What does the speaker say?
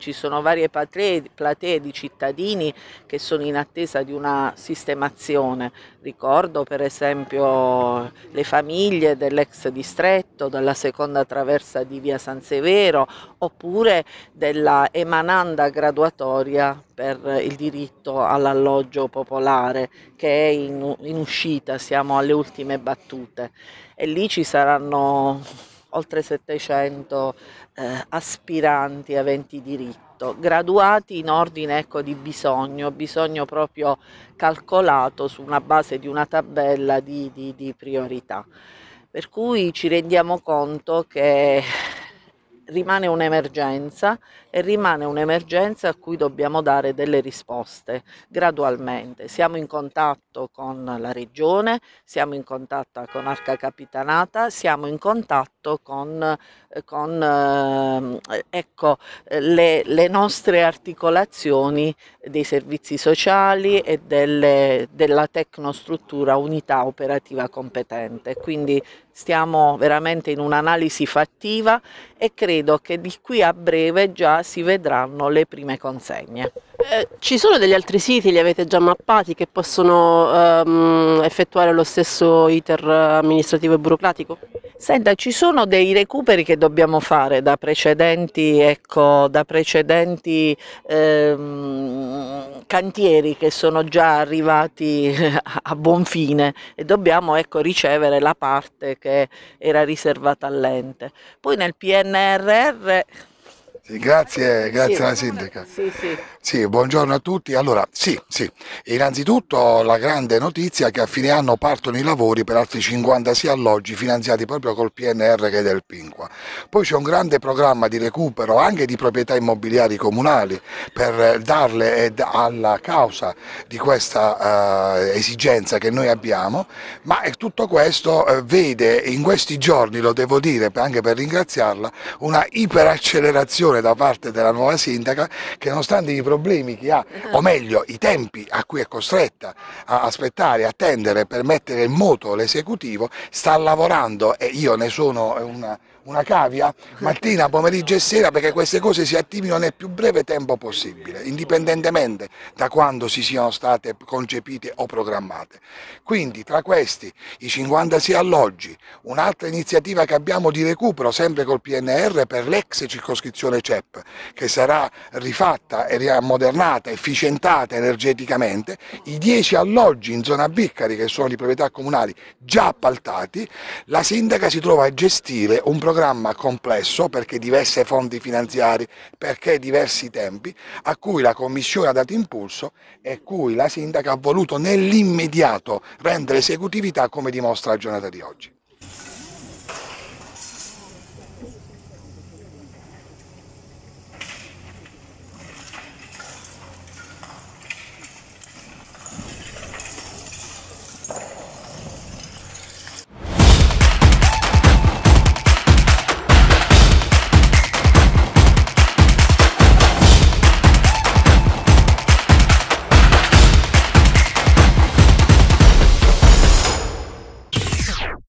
ci sono varie platee di cittadini che sono in attesa di una sistemazione. Ricordo per esempio le famiglie dell'ex distretto, della seconda traversa di via San Severo oppure della emananda graduatoria per il diritto all'alloggio popolare che è in, in uscita, siamo alle ultime battute e lì ci saranno oltre 700 eh, aspiranti aventi diritto, graduati in ordine ecco, di bisogno, bisogno proprio calcolato su una base di una tabella di, di, di priorità. Per cui ci rendiamo conto che rimane un'emergenza e rimane un'emergenza a cui dobbiamo dare delle risposte gradualmente. Siamo in contatto con la regione, siamo in contatto con Arca Capitanata, siamo in contatto contatto con, eh, con ehm, ecco, eh, le, le, nostre articolazioni dei servizi sociali e delle, della tecnostruttura unità operativa competente. Quindi stiamo veramente in un'analisi fattiva e credo che di qui a breve già si vedranno le prime consegne. Eh, ci sono degli altri siti, li avete già mappati, che possono ehm, effettuare lo stesso iter eh, amministrativo e burocratico? Senta, ci sono dei recuperi che dobbiamo fare da precedenti, ecco, da precedenti ehm, cantieri che sono già arrivati eh, a buon fine e dobbiamo ecco, ricevere la parte che era riservata all'ente. Poi nel PNRR Grazie, grazie sì, alla sindaca. Sì, sì. sì, buongiorno a tutti. Allora, sì, sì, innanzitutto la grande notizia è che a fine anno partono i lavori per altri 56 alloggi finanziati proprio col PNR che è del Pinqua. Poi c'è un grande programma di recupero anche di proprietà immobiliari comunali per darle alla causa di questa eh, esigenza che noi abbiamo, ma tutto questo eh, vede in questi giorni, lo devo dire anche per ringraziarla, una iperaccelerazione attenzione da parte della nuova sindaca che nonostante i problemi che ha, o ah. meglio i tempi a cui è costretta a aspettare, attendere per mettere in moto l'esecutivo, sta lavorando e io ne sono una, una cavia mattina, pomeriggio e sera perché queste cose si attivino nel più breve tempo possibile, indipendentemente da quando si siano state concepite o programmate. Quindi tra questi i 56 alloggi, un'altra iniziativa che abbiamo di recupero sempre col PNR per l'ex circoscrizione CEP che sarà rifatta e riammodernata, efficientata energeticamente, i 10 alloggi in zona Biccari che sono di proprietà comunali già appaltati, la sindaca si trova a gestire un programma complesso perché diverse fonti finanziarie, perché diversi tempi, a cui la Commissione ha dato impulso e cui la sindaca ha voluto nell'immediato rendere esecutività come dimostra la giornata di oggi.